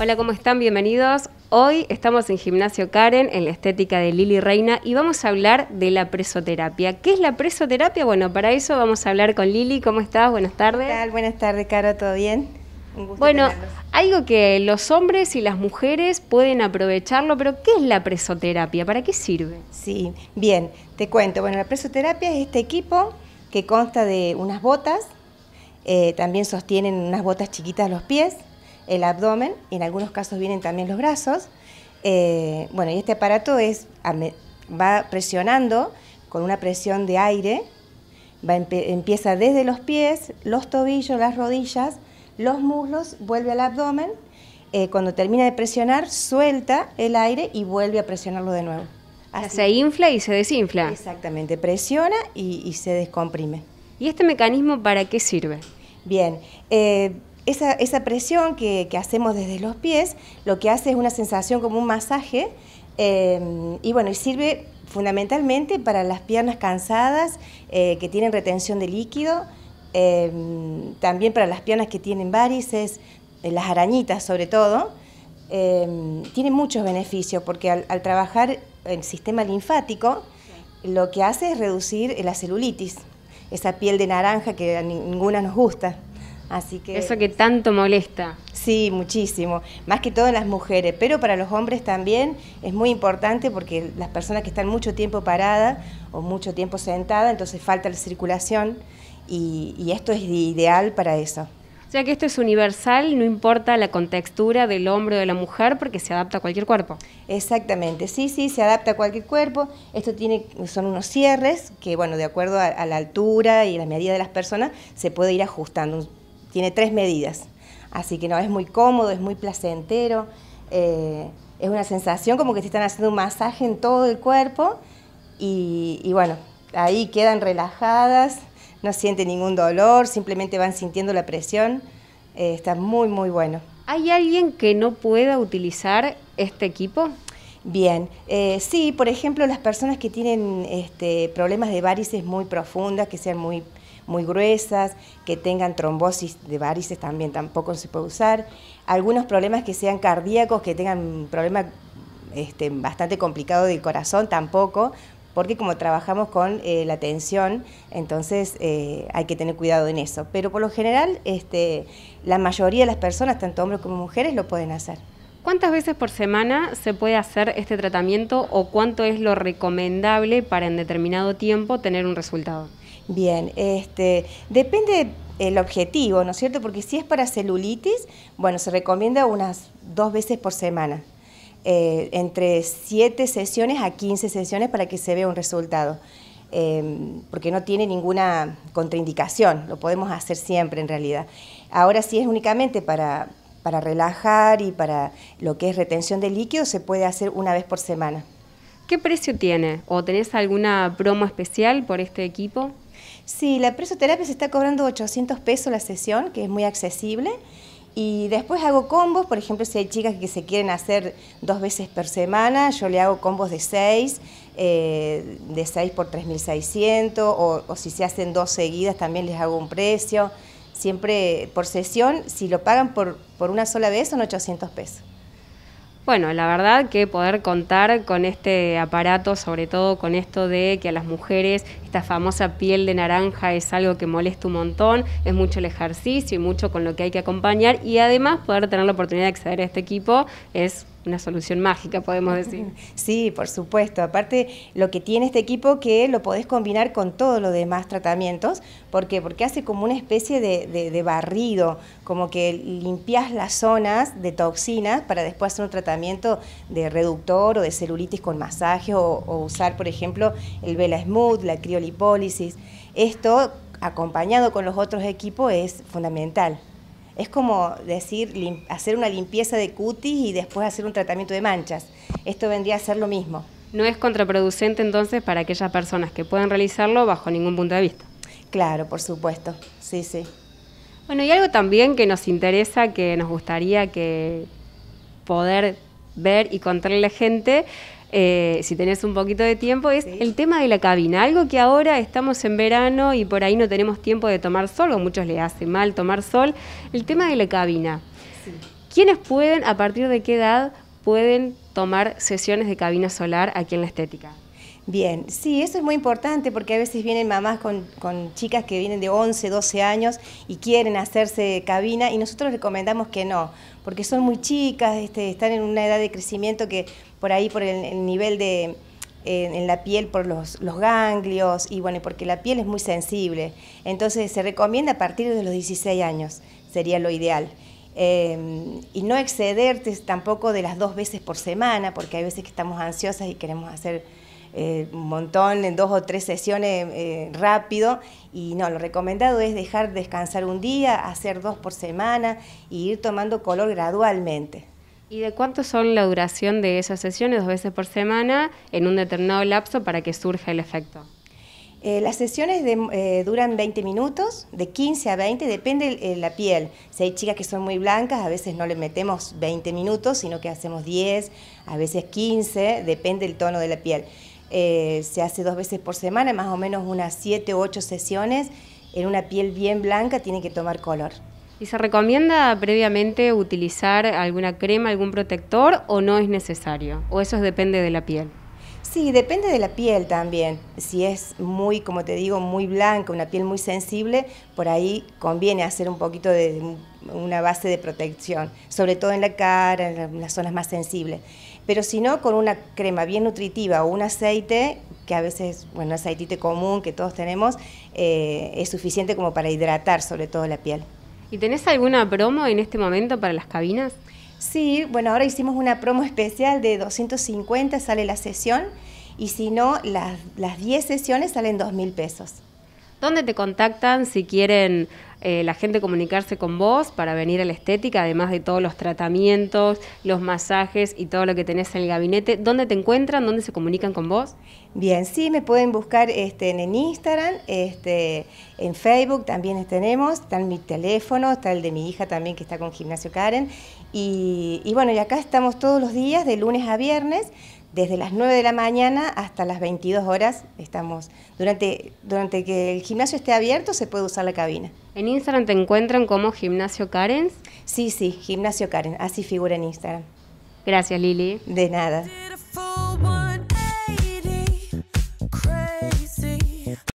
Hola, ¿cómo están? Bienvenidos. Hoy estamos en Gimnasio Karen, en la estética de Lili Reina, y vamos a hablar de la presoterapia. ¿Qué es la presoterapia? Bueno, para eso vamos a hablar con Lili. ¿Cómo estás? Buenas tardes. ¿Qué tal? Buenas tardes, Caro. ¿Todo bien? Un gusto bueno, algo que los hombres y las mujeres pueden aprovecharlo, pero ¿qué es la presoterapia? ¿Para qué sirve? Sí, bien, te cuento. Bueno, la presoterapia es este equipo que consta de unas botas, eh, también sostienen unas botas chiquitas los pies, el abdomen, y en algunos casos vienen también los brazos. Eh, bueno, y este aparato es, va presionando con una presión de aire, va, empieza desde los pies, los tobillos, las rodillas, los muslos, vuelve al abdomen, eh, cuando termina de presionar, suelta el aire y vuelve a presionarlo de nuevo. Se infla y se desinfla. Exactamente, presiona y, se descomprime. ¿Y este mecanismo para qué sirve? Bien, eh, esa, presión que, hacemos desde los pies lo que hace es una sensación como un masaje em, y bueno, y sirve fundamentalmente para las piernas cansadas eh, que tienen retención de líquido, em, también para las piernas que tienen varices, eh, las arañitas sobre todo. Em, tiene muchos beneficios porque al, al trabajar el sistema linfático lo que hace es reducir la celulitis, esa piel de naranja que a ninguna nos gusta. Así que eso que tanto molesta. Sí, muchísimo, más que todo en las mujeres, pero para los hombres también es muy importante porque las personas que están mucho tiempo paradas o mucho tiempo sentada, entonces falta la circulación y, esto es ideal para eso. O sea que esto es universal, no importa la contextura del hombre o de la mujer porque se adapta a cualquier cuerpo. Exactamente, sí, sí, se adapta a cualquier cuerpo. Esto tiene, son unos cierres que, bueno, de acuerdo a la altura y la medida de las personas, se puede ir ajustando tiene tres medidas. Así que no, es muy cómodo, es muy placentero, eh, es una sensación como que te están haciendo un masaje en todo el cuerpo y, bueno, ahí quedan relajadas, no sienten ningún dolor, simplemente van sintiendo la presión. Eh, está muy, muy bueno. ¿Hay alguien que no pueda utilizar este equipo? Bien, eh, sí, por ejemplo, las personas que tienen este, problemas de varices muy profundas, que sean muy muy gruesas, que tengan trombosis de varices también tampoco se puede usar. Algunos problemas que sean cardíacos, que tengan problemas este, bastante complicado del corazón tampoco, porque como trabajamos con eh, la tensión, entonces eh, hay que tener cuidado en eso. Pero por lo general, este, la mayoría de las personas, tanto hombres como mujeres, lo pueden hacer. ¿Cuántas veces por semana se puede hacer este tratamiento o cuánto es lo recomendable para en determinado tiempo tener un resultado? Bien, este, depende el objetivo, ¿no es cierto? Porque si es para celulitis, bueno, se recomienda unas dos veces por semana, eh, entre siete sesiones a 15 sesiones para que se vea un resultado, em, porque no tiene ninguna contraindicación, lo podemos hacer siempre en realidad. Ahora si es únicamente para, relajar y para lo que es retención de líquido, se puede hacer una vez por semana. ¿Qué precio tiene? ¿O tenés alguna promo especial por este equipo? Sí, la presoterapia se está cobrando 800 pesos la sesión, que es muy accesible. Y después hago combos, por ejemplo, si hay chicas que se quieren hacer dos veces por semana, yo le hago combos de seis, eh, de seis por 3.600, o, o si se hacen dos seguidas también les hago un precio. Siempre por sesión, si lo pagan por, por una sola vez son 800 pesos. Bueno, la verdad que poder contar con este aparato, sobre todo con esto de que a las mujeres esta famosa piel de naranja es algo que molesta un montón, es mucho el ejercicio y mucho con lo que hay que acompañar y además poder tener la oportunidad de acceder a este equipo es una solución mágica, podemos decir. Sí, por supuesto. Aparte, lo que tiene este equipo que lo podés combinar con todos los demás tratamientos. ¿Por qué? Porque hace como una especie de, de, barrido, como que limpias las zonas de toxinas para después hacer un tratamiento de reductor o de celulitis con masaje o, o usar, por ejemplo, el Vela Smooth, la criolipólisis. Esto acompañado con los otros equipos es fundamental. Es como decir, hacer una limpieza de cutis y después hacer un tratamiento de manchas. Esto vendría a ser lo mismo. No es contraproducente entonces para aquellas personas que pueden realizarlo bajo ningún punto de vista. Claro, por supuesto. Sí, sí. Bueno, y algo también que nos interesa, que nos gustaría que poder ver y contarle a la gente eh, si tenés un poquito de tiempo, es el tema de la cabina. Algo que ahora estamos en verano y por ahí no tenemos tiempo de tomar sol, o a muchos le hace mal tomar sol. El tema de la cabina. ¿Quiénes pueden, a partir de qué edad, pueden tomar sesiones de cabina solar aquí en la estética? Bien, sí, eso es muy importante porque a veces vienen mamás con, con, chicas que vienen de 11, 12 años y quieren hacerse cabina y nosotros recomendamos que no, porque son muy chicas, este, están en una edad de crecimiento que por ahí, por el, nivel de, en, la piel por los, ganglios y bueno, porque la piel es muy sensible. Entonces se recomienda a partir de los 16 años, sería lo ideal. Em, y no excederte tampoco de las dos veces por semana, porque hay veces que estamos ansiosas y queremos hacer eh, un montón, en dos o tres sesiones eh, rápido. Y no, lo recomendado es dejar descansar un día, hacer dos por semana e ir tomando color gradualmente. ¿Y de cuánto son la duración de esas sesiones, dos veces por semana, en un determinado lapso para que surja el efecto? Eh, las sesiones duran 20 minutos, de 15 a 20, depende de la piel. Si hay chicas que son muy blancas, a veces no le metemos 20 minutos, sino que hacemos 10, a veces 15, depende el tono de la piel. Eh, se hace dos veces por semana, más o menos unas siete u ocho sesiones. En una piel bien blanca tiene que tomar color. ¿Y se recomienda previamente utilizar alguna crema, algún protector o no es necesario? ¿O eso depende de la piel? Sí, depende de la piel también. Si es muy, como te digo, muy blanca, una piel muy sensible, por ahí conviene hacer un poquito de una base de protección, sobre todo en la cara, en las zonas más sensibles. Pero si no, con una crema bien nutritiva o un aceite, que a veces, bueno, aceitito común que todos tenemos, eh, es suficiente como para hidratar sobre todo la piel. ¿Y tenés alguna promo en este momento para las cabinas? Sí, bueno, ahora hicimos una promo especial de 250, sale la sesión, y si no, las, las 10 sesiones salen 2 mil pesos. ¿Dónde te contactan si quieren eh, la gente comunicarse con vos para venir a la estética, además de todos los tratamientos, los masajes y todo lo que tenés en el gabinete? ¿Dónde te encuentran? ¿Dónde se comunican con vos? Bien, sí, me pueden buscar este, en Instagram, este, en Facebook también tenemos, está en mi teléfono, está el de mi hija también que está con Gimnasio Karen. Y, y bueno, y acá estamos todos los días, de lunes a viernes, desde las 9 de la mañana hasta las 22 horas estamos. Durante, durante que el gimnasio esté abierto se puede usar la cabina. ¿En Instagram te encuentran como Gimnasio Karen? Sí, sí, Gimnasio Karen, así figura en Instagram. Gracias Lili. De nada.